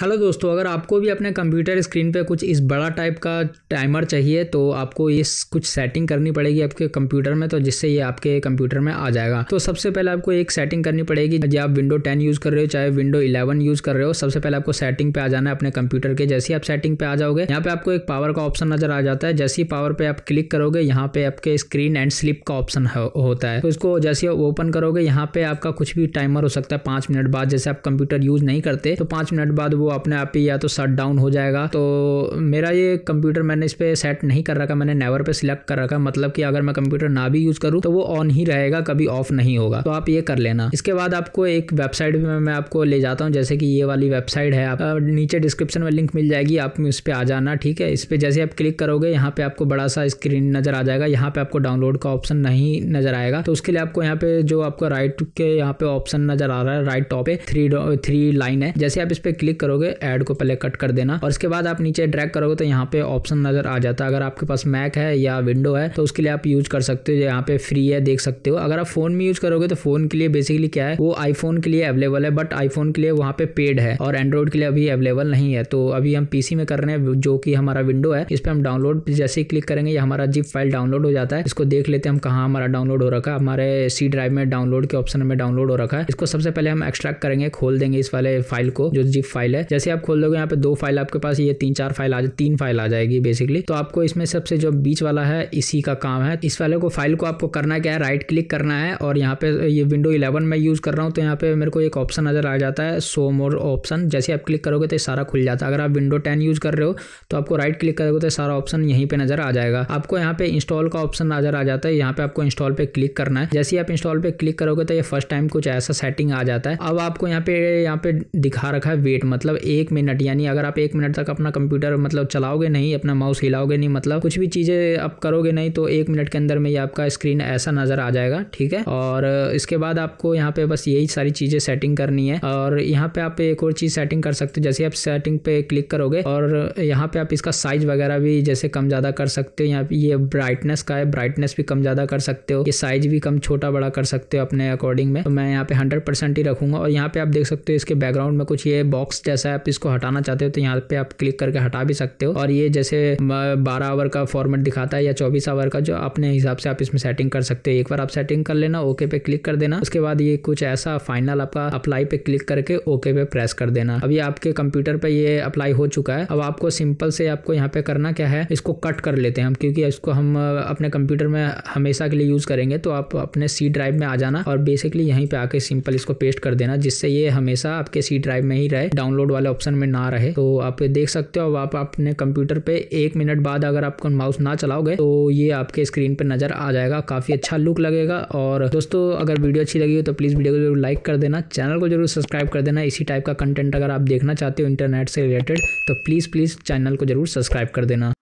hello दोस्तों अगर आपको भी अपने कंप्यूटर स्क्रीन पे कुछ इस बड़ा टाइप का टाइमर चाहिए तो आपको ये कुछ सेटिंग करनी पड़ेगी आपके कंप्यूटर में तो जिससे ये आपके कंप्यूटर में आ जाएगा तो सबसे पहले आपको एक सेटिंग करनी पड़ेगी जब आप विंडो 10 यूज़ कर रहे हो चाहे विंडो 11 यूज़ कर रहे हो सबसे पहले आपको सेटिंग पे आ जाना है अपने कंप्यूटर के जैसे ही आप सेटिंग पे आ जाओगे यहाँ पे आपको एक पावर का ऑप्शन नजर आ जाता है जैसे ही पावर पे आप क्लिक करोगे यहाँ पे आपके स्क्रीन एंड स्लिप का ऑप्शन होता है तो इसको जैसे ओपन करोगे यहाँ पे आपका कुछ भी टाइमर हो सकता है पाँच मिनट बाद जैसे आप कंप्यूटर यूज़ नहीं करते तो पाँच मिनट बाद वो वो अपने आप ही या तो शट डाउन हो जाएगा तो मेरा ये कंप्यूटर मैंने इस पर सेट नहीं कर रखा मैंने नेवर पे सिलेक्ट कर रखा मतलब कि अगर मैं कंप्यूटर ना भी यूज़ करूँ तो वो ऑन ही रहेगा कभी ऑफ नहीं होगा तो आप ये कर लेना इसके बाद आपको एक वेबसाइट में मैं आपको ले जाता हूँ जैसे कि ये वाली वेबसाइट है आप नीचे डिस्क्रिप्शन में लिंक मिल जाएगी आप उस पर आ जाना ठीक है इस पर जैसे आप क्लिक करोगे यहाँ पे आपको बड़ा सा स्क्रीन नज़र आ जाएगा यहाँ पे आपको डाउनलोड का ऑप्शन नहीं नज़र आएगा तो उसके लिए आपको यहाँ पे जो आपका राइट के यहाँ पे ऑप्शन नज़र आ रहा है राइट टॉप पे थ्री थ्री लाइन है जैसे आप इस पर क्लिक करोगे करोगे एड को पहले कट कर देना और इसके बाद आप नीचे ड्रैग करोगे तो यहाँ पे ऑप्शन नजर आ जाता है अगर आपके पास मैक है या विंडो है तो उसके लिए आप यूज कर सकते हो यहाँ पे फ्री है देख सकते हो अगर आप फोन में यूज करोगे तो फोन के लिए बेसिकली क्या है वो आईफोन के लिए अवेलेबल है बट आईफोन के लिए वहाँ पे पेड है और एंड्रॉइड के लिए अभी अवेलेबल नहीं है तो अभी हम पीसी में कर रहे हैं जो कि हमारा विंडो है इस पर हम डाउनलोड जैसे ही क्लिक करेंगे ये हमारा जिप फाइल डाउनलोड हो जाता है इसको देख लेते हैं हम कहाँ हमारा डाउनलोड हो रखा है हमारे सी ड्राइव में डाउनलोड के ऑप्शन में डाउनलोड हो रखा है इसको सबसे पहले हम एक्सट्रैक्ट करेंगे खोल देंगे इस वाले फाइल को जो जिप फाइल है जैसे आप खोल दोगे यहाँ पे दो फाइल आपके पास ये तीन चार फाइल आ जाए तीन फाइल आ जाएगी बेसिकली तो आपको इसमें सबसे जो बीच वाला है इसी का काम है इस वाले को फाइल को आपको करना क्या है राइट क्लिक करना है और यहाँ पे ये विंडो इलेवन में यूज़ कर रहा हूँ तो यहाँ पे मेरे को एक ऑप्शन नज़र आ जाता है सो मोर ऑप्शन जैसे आप क्लिक करोगे तो ये सारा खुल जाता है अगर आप विंडो टेन यूज़ कर रहे हो तो आपको राइट क्लिक करोगे तो सारा ऑप्शन यहीं पर नज़र आ जाएगा आपको यहाँ पे इंस्टॉल का ऑप्शन नज़र आ जाता है यहाँ पे आपको इंस्टॉल पे क्लिक करना है जैसे ही आप इंस्टॉल पे क्लिक करोगे तो ये फर्स्ट टाइम कुछ ऐसा सेटिंग आ जाता है अब आपको यहाँ पे यहाँ पे दिखा रखा है वेट मतलब मतलब एक मिनट यानी अगर आप एक मिनट तक अपना कंप्यूटर मतलब चलाओगे नहीं अपना माउस हिलाओगे नहीं मतलब कुछ भी चीज़ें आप करोगे नहीं तो एक मिनट के अंदर में ये आपका स्क्रीन ऐसा नज़र आ जाएगा ठीक है और इसके बाद आपको यहाँ पे बस यही सारी चीज़ें सेटिंग करनी है और यहाँ पे आप एक और चीज़ सेटिंग कर सकते हो जैसे आप सेटिंग पे क्लिक करोगे और यहाँ पे आप इसका साइज वगैरह भी जैसे कम ज़्यादा कर सकते हो यहाँ पे ये ब्राइटनेस का है ब्राइटनेस भी कम ज़्यादा कर सकते हो ये साइज भी कम छोटा बड़ा कर सकते हो अपने अकॉर्डिंग में तो मैं यहाँ पे हंड्रेड ही रखूंगा और यहाँ पे आप देख सकते हो इसके बैकग्राउंड में कुछ ये बॉक्स जैसा जैसा आप इसको हटाना चाहते हो तो यहाँ पे आप क्लिक करके हटा भी सकते हो और ये जैसे बारह आवर का फॉर्मेट दिखाता है या चौबीस आवर का जो अपने हिसाब से आप इसमें सेटिंग कर सकते हो एक बार आप सेटिंग कर लेना ओके पे क्लिक कर देना उसके बाद ये कुछ ऐसा फाइनल आपका अप्लाई पे क्लिक करके ओके पे प्रेस कर देना अभी आपके कंप्यूटर पे ये अप्लाई हो चुका है अब आपको सिंपल से आपको यहाँ पे करना क्या है इसको कट कर लेते हैं हम क्योंकि इसको हम अपने कंप्यूटर में हमेशा के लिए यूज करेंगे तो आप अपने सी ड्राइव में आ जाना और बेसिकली यहीं पे आके सिंपल इसको पेस्ट कर देना जिससे ये हमेशा आपके सी ड्राइव में ही रहे डाउनलोड वाले ऑप्शन में ना रहे तो आप देख सकते हो अब आप अपने कंप्यूटर पे एक मिनट बाद अगर आप माउस ना चलाओगे तो ये आपके स्क्रीन पर नजर आ जाएगा काफ़ी अच्छा लुक लगेगा और दोस्तों अगर वीडियो अच्छी लगी हो तो प्लीज़ वीडियो को जरूर लाइक कर देना चैनल को जरूर सब्सक्राइब कर देना इसी टाइप का कंटेंट अगर आप देखना चाहते हो इंटरनेट से रिलेटेड तो प्लीज़ प्लीज़ चैनल को जरूर सब्सक्राइब कर देना